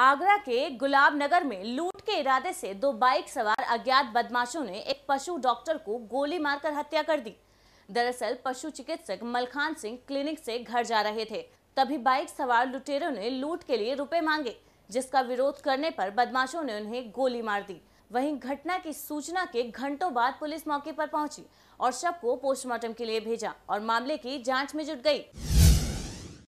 आगरा के गुलाब नगर में लूट के इरादे से दो बाइक सवार अज्ञात बदमाशों ने एक पशु डॉक्टर को गोली मारकर हत्या कर दी दरअसल पशु चिकित्सक मलखान सिंह क्लिनिक से घर जा रहे थे तभी बाइक सवार लुटेरों ने लूट के लिए रुपए मांगे जिसका विरोध करने पर बदमाशों ने उन्हें गोली मार दी वहीं घटना की सूचना के घंटों बाद पुलिस मौके पर पहुंची और शव को पोस्टमार्टम के लिए भेजा और मामले की जांच में जुट गई